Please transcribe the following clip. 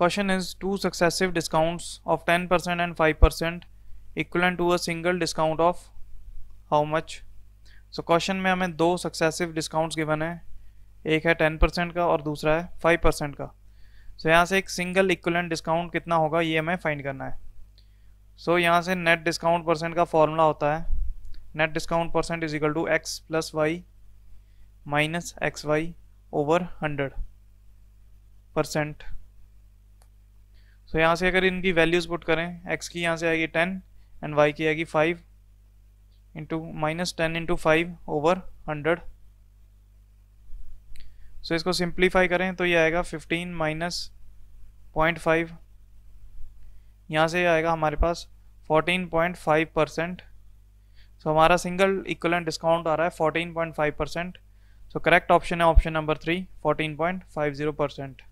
Question is two successive discounts of 10% and 5% equivalent to a single discount of how much? So question में हमें दो successive discounts given है एक है ten percent का और दूसरा है फाइव परसेंट का सो so, यहाँ से एक सिंगल इक्वलेंट डिस्काउंट कितना होगा ये हमें फाइंड करना है सो so, यहाँ से नेट डिस्काउंट परसेंट का फॉर्मूला होता है net discount percent is equal to X plus Y minus X Y over hundred percent so so, यहाँ से अगर इनकी वैल्यूज़ पुट करें एक्स की यहाँ से आएगी टेन एंड वाई की आएगी five into minus ten into five over hundred so इसको सिंप्लीफाई करें तो ये आएगा फिफ्टीन माइनस पॉइंट फाइव यहाँ से आएगा हमारे पास fourteen point five percent so हमारा सिंगल इक्वलेंट डिस्काउंट आ रहा है fourteen point five percent so correct option है option number three fourteen point five zero percent